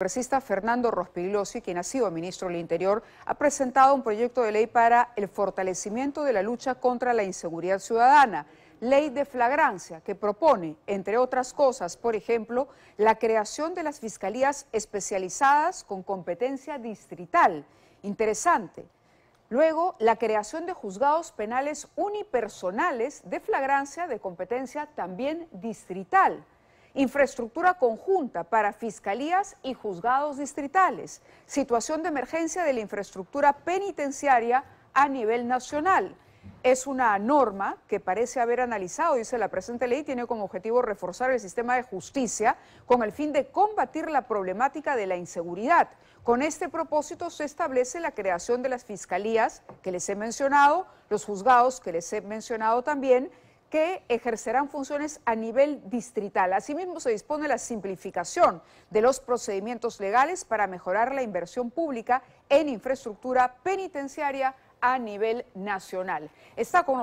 El congresista Fernando Rospiglosi, quien ha sido ministro del Interior, ha presentado un proyecto de ley para el fortalecimiento de la lucha contra la inseguridad ciudadana, ley de flagrancia que propone, entre otras cosas, por ejemplo, la creación de las fiscalías especializadas con competencia distrital. Interesante. Luego, la creación de juzgados penales unipersonales de flagrancia de competencia también distrital infraestructura conjunta para fiscalías y juzgados distritales, situación de emergencia de la infraestructura penitenciaria a nivel nacional. Es una norma que parece haber analizado, dice la presente ley, tiene como objetivo reforzar el sistema de justicia con el fin de combatir la problemática de la inseguridad. Con este propósito se establece la creación de las fiscalías que les he mencionado, los juzgados que les he mencionado también, que ejercerán funciones a nivel distrital. Asimismo, se dispone la simplificación de los procedimientos legales para mejorar la inversión pública en infraestructura penitenciaria a nivel nacional. con